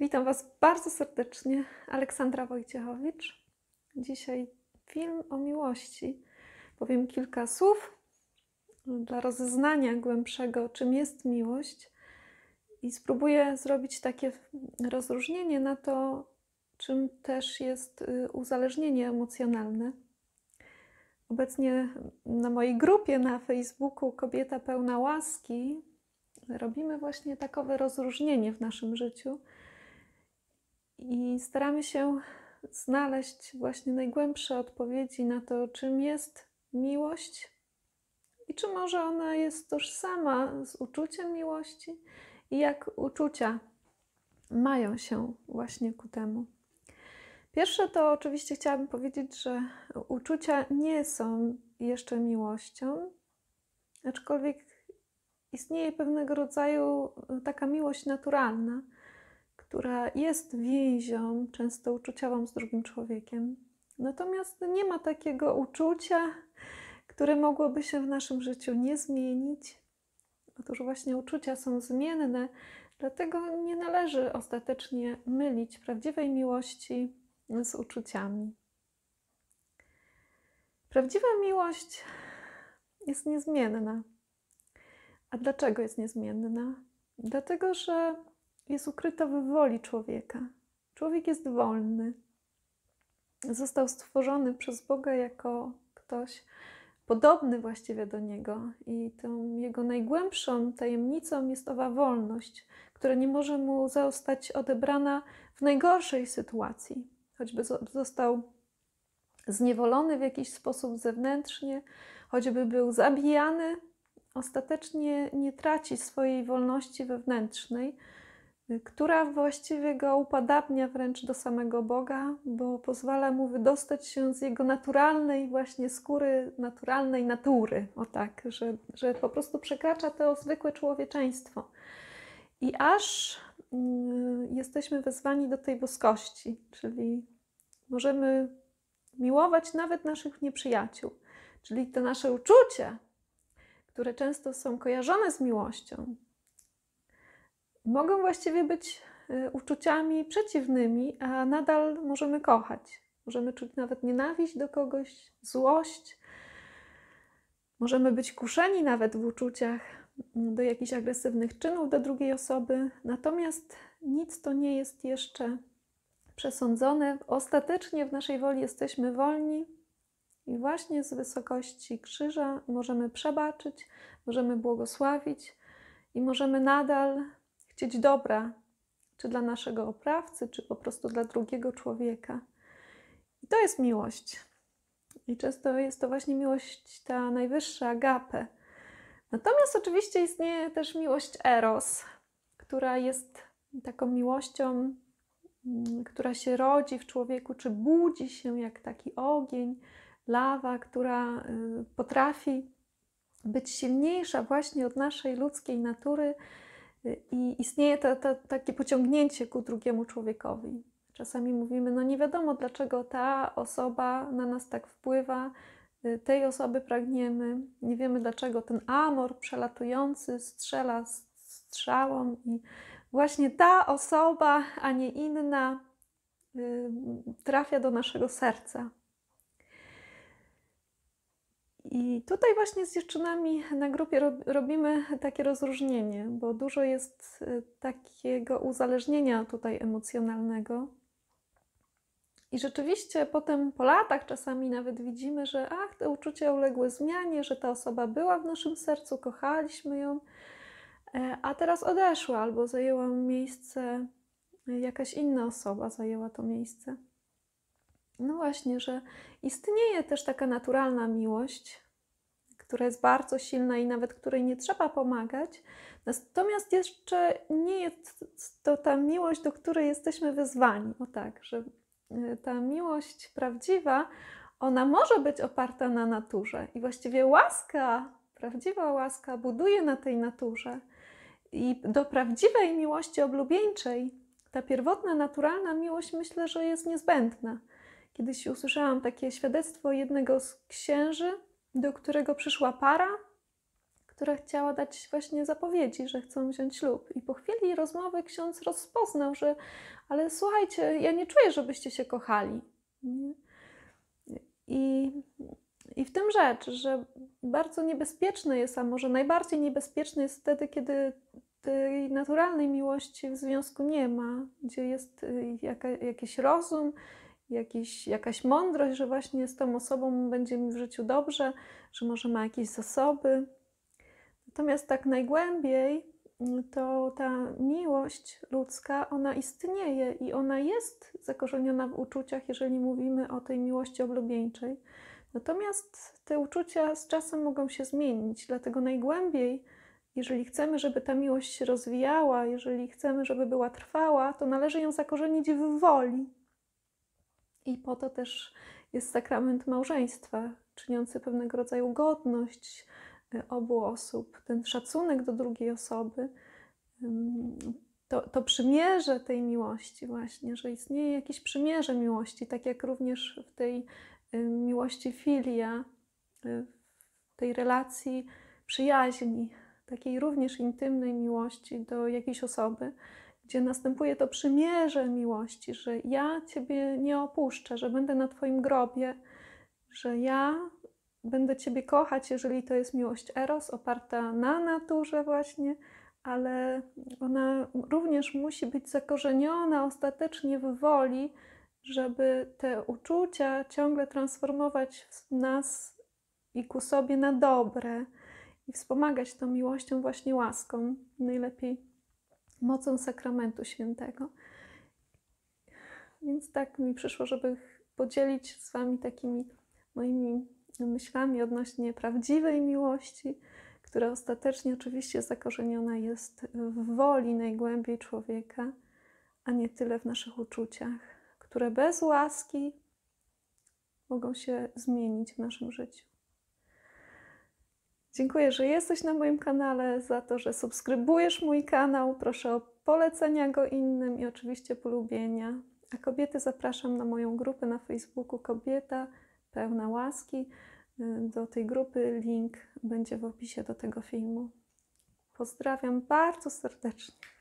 Witam Was bardzo serdecznie, Aleksandra Wojciechowicz. Dzisiaj film o miłości. Powiem kilka słów dla rozeznania głębszego, czym jest miłość, i spróbuję zrobić takie rozróżnienie na to, czym też jest y, uzależnienie emocjonalne. Obecnie na mojej grupie na Facebooku Kobieta Pełna Łaski robimy właśnie takowe rozróżnienie w naszym życiu i staramy się znaleźć właśnie najgłębsze odpowiedzi na to, czym jest miłość i czy może ona jest tożsama z uczuciem miłości i jak uczucia mają się właśnie ku temu. Pierwsze to oczywiście chciałabym powiedzieć, że uczucia nie są jeszcze miłością, aczkolwiek istnieje pewnego rodzaju taka miłość naturalna która jest więzią, często uczuciową z drugim człowiekiem. Natomiast nie ma takiego uczucia, które mogłoby się w naszym życiu nie zmienić. Otóż właśnie uczucia są zmienne, dlatego nie należy ostatecznie mylić prawdziwej miłości z uczuciami. Prawdziwa miłość jest niezmienna. A dlaczego jest niezmienna? Dlatego, że jest ukryta w woli człowieka. Człowiek jest wolny. Został stworzony przez Boga jako ktoś podobny właściwie do niego, i tą jego najgłębszą tajemnicą jest owa wolność, która nie może mu zostać odebrana w najgorszej sytuacji, choćby został zniewolony w jakiś sposób zewnętrznie, choćby był zabijany, ostatecznie nie traci swojej wolności wewnętrznej, która właściwie go upadabnia wręcz do samego Boga, bo pozwala mu wydostać się z jego naturalnej właśnie skóry, naturalnej natury. O tak, że, że po prostu przekracza to zwykłe człowieczeństwo. I aż mm, jesteśmy wezwani do tej boskości, czyli możemy miłować nawet naszych nieprzyjaciół, czyli te nasze uczucia, które często są kojarzone z miłością, mogą właściwie być y, uczuciami przeciwnymi, a nadal możemy kochać. Możemy czuć nawet nienawiść do kogoś, złość. Możemy być kuszeni nawet w uczuciach mm, do jakichś agresywnych czynów do drugiej osoby, natomiast nic to nie jest jeszcze przesądzone. Ostatecznie w naszej woli jesteśmy wolni i właśnie z wysokości krzyża możemy przebaczyć, możemy błogosławić i możemy nadal chcieć dobra, czy dla naszego oprawcy, czy po prostu dla drugiego człowieka. I to jest miłość. I często jest to właśnie miłość ta najwyższa, agape. Natomiast oczywiście istnieje też miłość eros, która jest taką miłością, mm, która się rodzi w człowieku, czy budzi się jak taki ogień, lawa, która y, potrafi być silniejsza właśnie od naszej ludzkiej natury, i istnieje to, to, takie pociągnięcie ku drugiemu człowiekowi. Czasami mówimy, no nie wiadomo dlaczego ta osoba na nas tak wpływa, y, tej osoby pragniemy, nie wiemy dlaczego ten amor przelatujący strzela strzałą i właśnie ta osoba, a nie inna, y, trafia do naszego serca. I tutaj właśnie z dziewczynami na grupie robimy takie rozróżnienie, bo dużo jest y, takiego uzależnienia tutaj emocjonalnego. I rzeczywiście potem po latach czasami nawet widzimy, że ach, te uczucia uległy zmianie, że ta osoba była w naszym sercu, kochaliśmy ją, e, a teraz odeszła albo zajęła miejsce, jakaś inna osoba zajęła to miejsce. No właśnie, że istnieje też taka naturalna miłość, która jest bardzo silna i nawet której nie trzeba pomagać. Natomiast jeszcze nie jest to ta miłość, do której jesteśmy wyzwani. O tak, że e, ta miłość prawdziwa, ona może być oparta na naturze i właściwie łaska, prawdziwa łaska buduje na tej naturze. I do prawdziwej miłości oblubieńczej ta pierwotna, naturalna miłość myślę, że jest niezbędna. Kiedyś usłyszałam takie świadectwo jednego z księży, do którego przyszła para, która chciała dać właśnie zapowiedzi, że chcą wziąć ślub. I po chwili rozmowy ksiądz rozpoznał, że ale słuchajcie, ja nie czuję, żebyście się kochali. I, I w tym rzecz, że bardzo niebezpieczne jest, a może najbardziej niebezpieczne jest wtedy, kiedy tej naturalnej miłości w związku nie ma, gdzie jest y, jaka, jakiś rozum, jakiś, jakaś mądrość, że właśnie z tą osobą będzie mi w życiu dobrze, że może ma jakieś zasoby. Natomiast tak najgłębiej mm, to ta miłość ludzka, ona istnieje i ona jest zakorzeniona w uczuciach, jeżeli mówimy o tej miłości oblubieńczej. Natomiast te uczucia z czasem mogą się zmienić, dlatego najgłębiej, jeżeli chcemy, żeby ta miłość się rozwijała, jeżeli chcemy, żeby była trwała, to należy ją zakorzenić w woli, i po to też jest sakrament małżeństwa, czyniący pewnego rodzaju godność y, obu osób, ten szacunek do drugiej osoby, to, to przymierze tej miłości, właśnie, że istnieje jakieś przymierze miłości, tak jak również w tej y, miłości filia, y, w tej relacji przyjaźni, takiej również intymnej miłości do jakiejś osoby gdzie następuje to przymierze miłości, że ja Ciebie nie opuszczę, że będę na Twoim grobie, że ja będę Ciebie kochać, jeżeli to jest miłość eros, oparta na naturze właśnie, ale ona również musi być zakorzeniona ostatecznie w woli, żeby te uczucia ciągle transformować w nas i ku sobie na dobre i wspomagać tą miłością właśnie łaską najlepiej mocą sakramentu świętego. Więc tak mi przyszło, żeby podzielić z Wami takimi moimi myślami odnośnie prawdziwej miłości, która ostatecznie oczywiście zakorzeniona jest w woli najgłębiej człowieka, a nie tyle w naszych uczuciach, które bez łaski mogą się zmienić w naszym życiu. Dziękuję, że jesteś na moim kanale, za to, że subskrybujesz mój kanał. Proszę o polecenia go innym i oczywiście polubienia. A kobiety zapraszam na moją grupę na Facebooku Kobieta Pełna Łaski. Do tej grupy link będzie w opisie do tego filmu. Pozdrawiam bardzo serdecznie.